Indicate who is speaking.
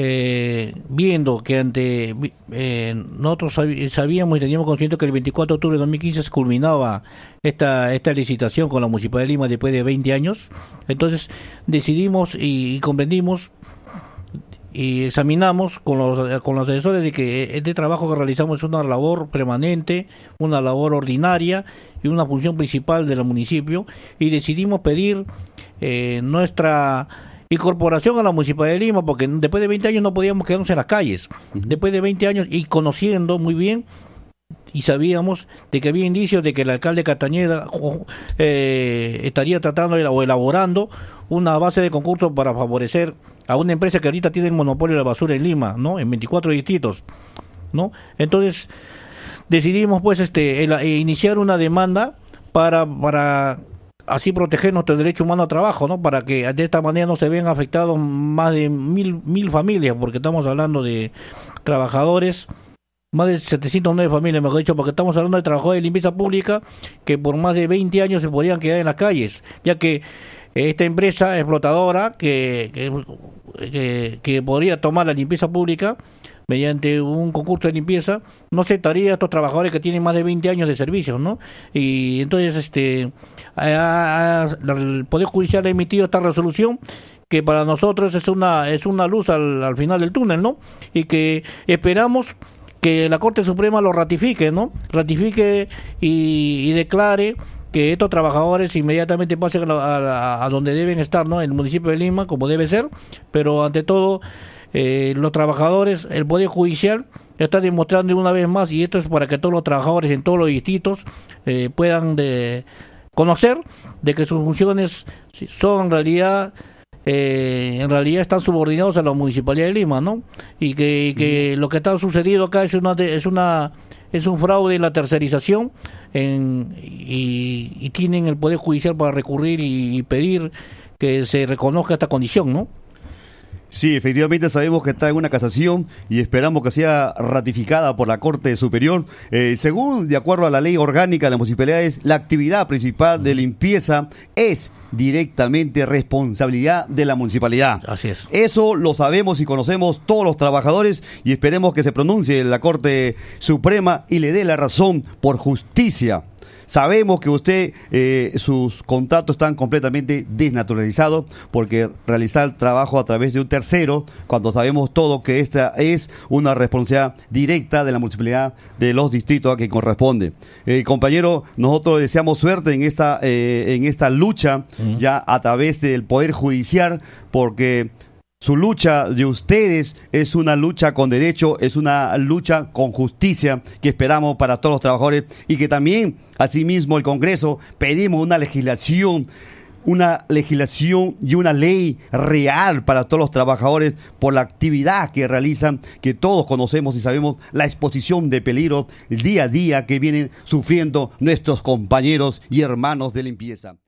Speaker 1: eh, viendo que ante eh, nosotros sabíamos y teníamos consciente que el 24 de octubre de 2015 culminaba esta, esta licitación con la Municipalidad de Lima después de 20 años, entonces decidimos y, comprendimos y examinamos con los, con los asesores de que este trabajo que realizamos es una labor permanente, una labor ordinaria y una función principal del municipio y decidimos pedir eh, nuestra corporación a la Municipalidad de Lima, porque después de 20 años no podíamos quedarnos en las calles. Después de 20 años y conociendo muy bien y sabíamos de que había indicios de que el alcalde Castañeda eh, estaría tratando o elaborando una base de concurso para favorecer a una empresa que ahorita tiene el monopolio de la basura en Lima, ¿no? En 24 distritos, ¿no? Entonces decidimos pues este e iniciar una demanda para para así proteger nuestro derecho humano al trabajo, ¿no? Para que de esta manera no se vean afectados más de mil, mil familias, porque estamos hablando de trabajadores, más de 709 familias, mejor dicho, porque estamos hablando de trabajadores de limpieza pública que por más de 20 años se podrían quedar en las calles, ya que esta empresa explotadora que, que, que, que podría tomar la limpieza pública mediante un concurso de limpieza, no aceptaría a estos trabajadores que tienen más de 20 años de servicio, ¿no? Y entonces, este, el Poder Judicial ha emitido esta resolución que para nosotros es una, es una luz al, final del túnel, ¿no? Y que esperamos que la Corte Suprema lo ratifique, ¿no? Ratifique y, declare que estos trabajadores inmediatamente pasen a, a, donde deben estar, ¿no? En el municipio de Lima, como debe ser, pero ante todo eh, los trabajadores, el Poder Judicial está demostrando una vez más, y esto es para que todos los trabajadores en todos los distritos eh, puedan de conocer de que sus funciones son en realidad eh, en realidad están subordinados a la municipalidad de Lima, ¿no? Y que, lo que está sucediendo acá es una es una es un fraude en la tercerización y, tienen el poder judicial para recurrir y pedir que se reconozca esta condición, ¿no? Sí, efectivamente sabemos
Speaker 2: que está en una casación y esperamos que sea ratificada por la Corte Superior. Eh, según, de acuerdo a la ley orgánica de las municipalidades, la actividad principal de limpieza es directamente responsabilidad de la municipalidad. Así es. Eso lo sabemos y conocemos todos los trabajadores y esperemos que se pronuncie la Corte Suprema y le dé la razón por justicia Sabemos que usted, eh, sus contratos están completamente desnaturalizados porque realizar el trabajo a través de un tercero, cuando sabemos todo que esta es una responsabilidad directa de la municipalidad de los distritos a que corresponde. Eh, compañero, nosotros deseamos suerte en esta, eh, en esta lucha ya a través del Poder Judicial porque su lucha de ustedes es una lucha con derecho, es una lucha con justicia que esperamos para todos los trabajadores y que también, asimismo, el Congreso pedimos una legislación una legislación y una ley real para todos los trabajadores por la actividad que realizan, que todos conocemos y sabemos la exposición de peligro día a día que vienen sufriendo nuestros compañeros y hermanos de limpieza.